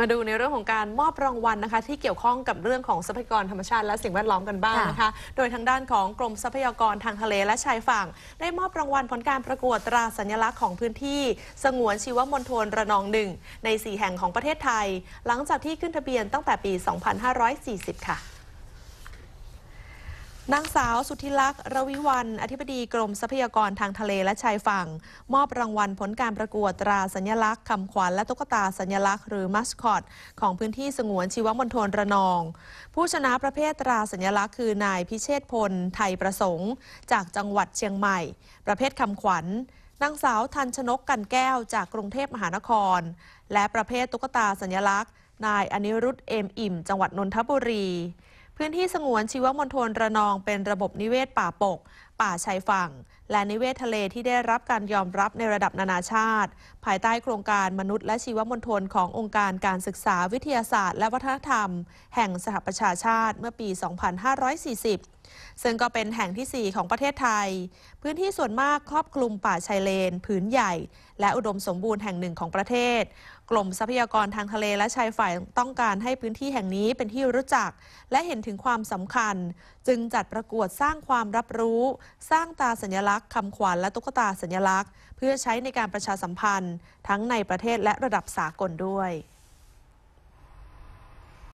มาดูในเรื่องของการมอบรางวัลนะคะ ที่เกี่ยวข้องกับเรื่องของทรัพยากรธรรมชาติและสิ่งแวดล้อมกันบ้างนะคะโดยทางด้านของกรมทรัพยากรทางทะเลและชายฝั่ง ได้มอบรางวัลผลการประกวดตราสัญลักษณ์ของพื้นที่ สงวนชีวมณฑลระนองหนึ่งใน 4 แห่งของประเทศไทย หลังจากที่ขึ้นทะเบียนตั้งแต่ปี 2540 ค่ะนางสาวสุธิลักษ์ระวิวัน อธิบดีกรมทรัพยากรทางทะเลและชายฝั่งมอบรางวัลผลการประกวดตราสัญลักษณ์คำขวัญและตุ๊กตาสัญลักษณ์หรือมัสคอต ของพื้นที่สงวนชีวมณฑลระนอง ผู้ชนะประเภทตราสัญลักษณ์คือนายพิเชษพล ไทยประสงค์ จากจังหวัดเชียงใหม่ ประเภทคำขวัญนางสาวทันชนกกันแก้วจากกรุงเทพมหานคร และประเภทตุ๊กตาสัญลักษณ์ นายอนิรุธเอมอิ่ม จังหวัดนนทบุรีพื้นที่สงวนชีวมณฑลระนองเป็นระบบนิเวศป่าปก ป่าชายฝั่ง และนิเวศทะเลที่ได้รับการยอมรับในระดับนานาชาติ ภายใต้โครงการมนุษย์และชีวมณฑลขององค์การการศึกษาวิทยาศาสตร์และวัฒนธรรม แห่งสหประชาชาติเมื่อปี 2540ซึ่งก็เป็นแห่งที่ 4 ของประเทศไทย พื้นที่ส่วนมากครอบคลุมป่าชายเลน ผืนใหญ่ และอุดมสมบูรณ์แห่งหนึ่งของประเทศ กลมทรัพยากรทางทะเลและชายฝั่งต้องการให้พื้นที่แห่งนี้เป็นที่รู้จัก และเห็นถึงความสำคัญ จึงจัดประกวดสร้างความรับรู้ สร้างตาสัญลักษณ์คำขวัญและตุ๊กตาสัญลักษณ์ เพื่อใช้ในการประชาสัมพันธ์ ทั้งในประเทศและระดับสากลด้วย